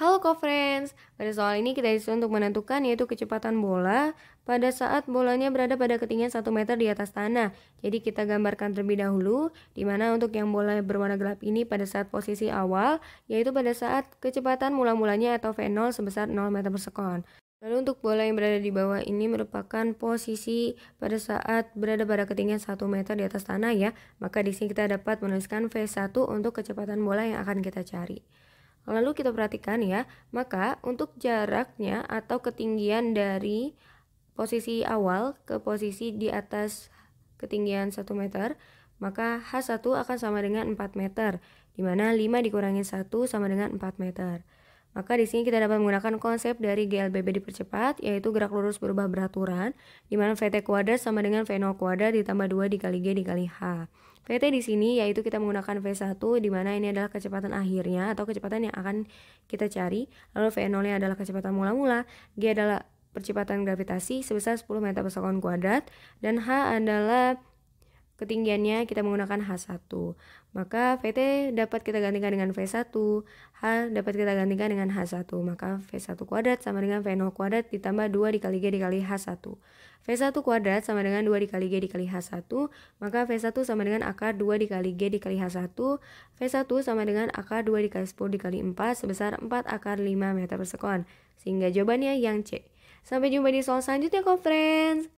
Halo co-friends, pada soal ini kita disuruh untuk menentukan yaitu kecepatan bola pada saat bolanya berada pada ketinggian 1 meter di atas tanah. Jadi kita gambarkan terlebih dahulu, di mana untuk yang bola berwarna gelap ini pada saat posisi awal, yaitu pada saat kecepatan mula-mulanya atau V0 sebesar 0 meter per sekon. Lalu untuk bola yang berada di bawah ini merupakan posisi pada saat berada pada ketinggian 1 meter di atas tanah ya. Maka di sini kita dapat menuliskan V1 untuk kecepatan bola yang akan kita cari. Lalu kita perhatikan ya, maka untuk jaraknya atau ketinggian dari posisi awal ke posisi di atas ketinggian 1 meter, maka H1 akan sama dengan 4 meter, di mana 5 dikurangi 1 sama dengan 4 meter. Maka di sini kita dapat menggunakan konsep dari GLBB dipercepat, yaitu gerak lurus berubah beraturan, di mana VT kuadrat sama dengan V0 kuadrat ditambah 2 dikali G dikali H. VT di sini yaitu kita menggunakan V1, di mana ini adalah kecepatan akhirnya atau kecepatan yang akan kita cari. Lalu V0-nya adalah kecepatan mula-mula, G adalah percepatan gravitasi sebesar 10 meter per sekon kuadrat, dan H adalah ketinggiannya kita menggunakan H1. Maka VT dapat kita gantikan dengan V1, H dapat kita gantikan dengan H1. Maka V1 kuadrat sama dengan V0 kuadrat ditambah 2 dikali G dikali H1. V1 kuadrat sama dengan 2 dikali G dikali H1, maka V1 sama dengan akar 2 dikali G dikali H1, V1 sama dengan akar 2 dikali 10 dikali 4 sebesar 4 akar 5 meter per sekon. Sehingga jawabannya yang C. Sampai jumpa di soal selanjutnya, kok friends!